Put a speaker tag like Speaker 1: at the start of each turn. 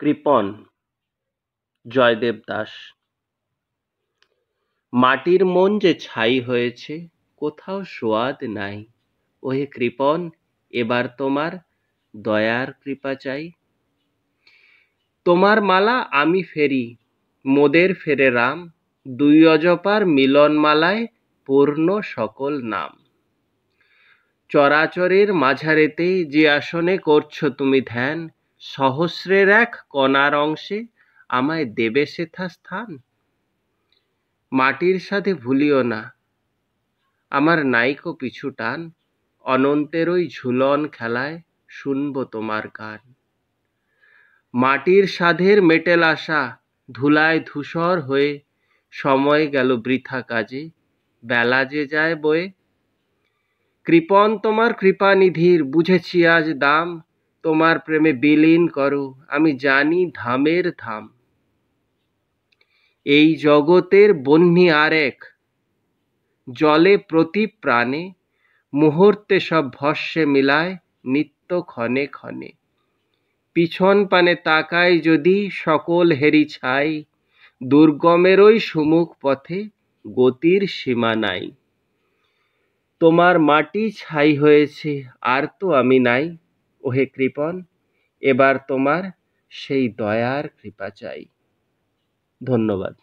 Speaker 1: কৃপন জয়দেব দাস মাটির মন যে ছাই হয়েছে কোথাও সোয়াদ নাই ওহে কৃপন এবার তোমার দয়ার কৃপা চাই তোমার মালা আমি ফেরি মোদের ফেরে রাম দুই অজপার মিলন মালায় পূর্ণ সকল নাম চরাচরের মাঝারেতে যে আসনে করছো তুমি ধ্যান সহস্রের এক কণার অংশে আমায় দেবে সেথা স্থান মাটির সাথে ভুলিও না আমার নাইকো পিছু টান অনন্তের ওই ঝুলন খেলায় শুনব তোমার গান মাটির সাধের মেটেল আসা ধুলায় ধূসর হয়ে সময় গেল বৃথা কাজে বেলা যে যায় বয়ে কৃপন তোমার কৃপানিধির বুঝেছি আজ দাম তোমার প্রেমে বিলীন করো আমি জানি ধামের ধাম এই জগতের বন্যি এক জলে প্রতি প্রাণে মুহূর্তে সব ভস্যে মিলায় নিত্য ক্ষণে ক্ষণে পিছন পানে তাকায় যদি সকল হেরি ছাই দুর্গমেরই সুমুখ পথে গতির সীমা নাই তোমার মাটি ছাই হয়েছে আর তো আমি নাই ওহে কৃপন এবার তোমার সেই দয়ার কৃপা চাই ধন্যবাদ